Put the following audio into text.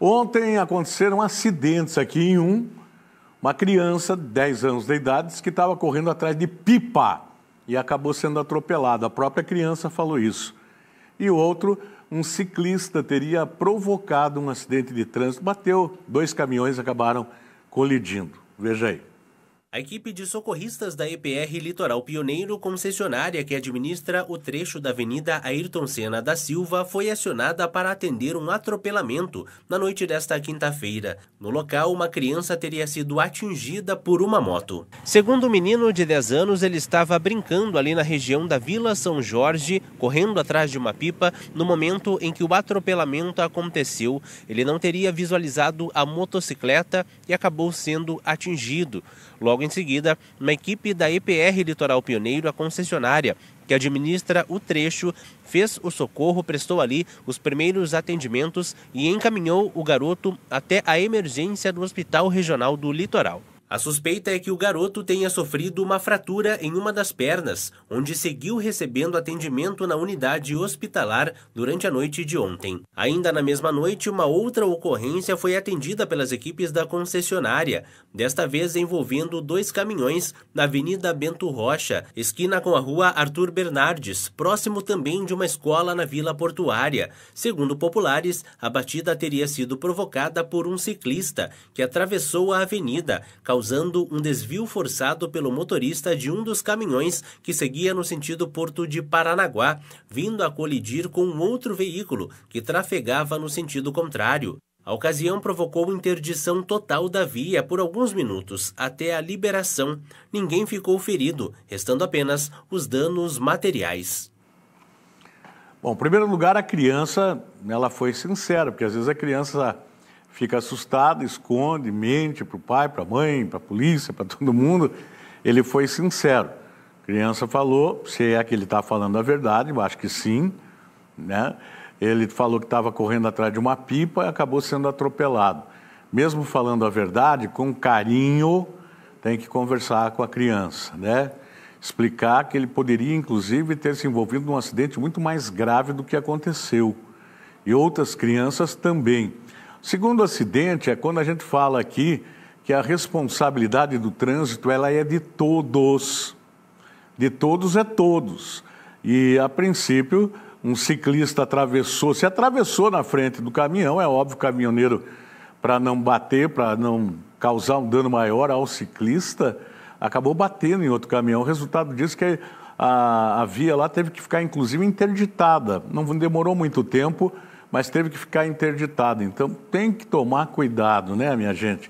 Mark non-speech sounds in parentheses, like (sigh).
Ontem aconteceram acidentes aqui em um. Uma criança, 10 anos de idade, que estava correndo atrás de pipa e acabou sendo atropelada. A própria criança falou isso. E outro, um ciclista teria provocado um acidente de trânsito, bateu, dois caminhões acabaram colidindo. Veja aí. A equipe de socorristas da EPR Litoral Pioneiro, concessionária que administra o trecho da Avenida Ayrton Senna da Silva, foi acionada para atender um atropelamento na noite desta quinta-feira. No local, uma criança teria sido atingida por uma moto. Segundo o um menino de 10 anos, ele estava brincando ali na região da Vila São Jorge, correndo atrás de uma pipa, no momento em que o atropelamento aconteceu. Ele não teria visualizado a motocicleta e acabou sendo atingido. Logo Logo em seguida, uma equipe da EPR Litoral Pioneiro, a concessionária, que administra o trecho, fez o socorro, prestou ali os primeiros atendimentos e encaminhou o garoto até a emergência do Hospital Regional do Litoral. A suspeita é que o garoto tenha sofrido uma fratura em uma das pernas, onde seguiu recebendo atendimento na unidade hospitalar durante a noite de ontem. Ainda na mesma noite, uma outra ocorrência foi atendida pelas equipes da concessionária, desta vez envolvendo dois caminhões na Avenida Bento Rocha, esquina com a rua Arthur Bernardes, próximo também de uma escola na Vila Portuária. Segundo populares, a batida teria sido provocada por um ciclista que atravessou a avenida, causando causando um desvio forçado pelo motorista de um dos caminhões que seguia no sentido Porto de Paranaguá, vindo a colidir com um outro veículo que trafegava no sentido contrário. A ocasião provocou interdição total da via por alguns minutos até a liberação. Ninguém ficou ferido, restando apenas os danos materiais. Bom, em primeiro lugar, a criança, ela foi sincera, porque às vezes a criança fica assustado, esconde, mente para o pai, para a mãe, para a polícia, para (laughs) todo mundo. Ele foi sincero. A criança falou, se é que ele está falando a verdade, eu acho que sim, né? Ele falou que estava correndo atrás de uma pipa e acabou sendo atropelado. Mesmo falando a verdade, com carinho, tem que conversar com a criança, né? Explicar que ele poderia, inclusive, ter se envolvido num acidente muito mais grave do que aconteceu. E outras crianças também. Segundo acidente é quando a gente fala aqui que a responsabilidade do trânsito ela é de todos. De todos é todos. E a princípio, um ciclista atravessou, se atravessou na frente do caminhão, é óbvio, o caminhoneiro, para não bater, para não causar um dano maior ao ciclista, acabou batendo em outro caminhão. O resultado disso é que a, a via lá teve que ficar, inclusive, interditada. Não demorou muito tempo mas teve que ficar interditado. Então tem que tomar cuidado, né, minha gente?